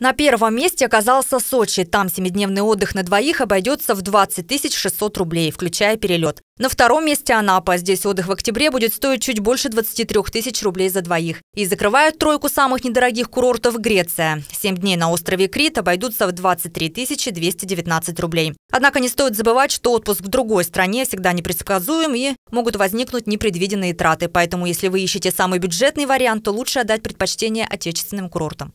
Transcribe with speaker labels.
Speaker 1: На первом месте оказался Сочи. Там семидневный отдых на двоих обойдется в 20 600 рублей, включая перелет. На втором месте Анапа. Здесь отдых в октябре будет стоить чуть больше 23 тысяч рублей за двоих. И закрывают тройку самых недорогих курортов Греция. Семь дней на острове Крит обойдутся в 23 219 рублей. Однако не стоит забывать, что отпуск в другой стране всегда непредсказуем и могут возникнуть непредвиденные траты. Поэтому, если вы ищете самый бюджетный вариант, то лучше отдать предпочтение отечественным курортам.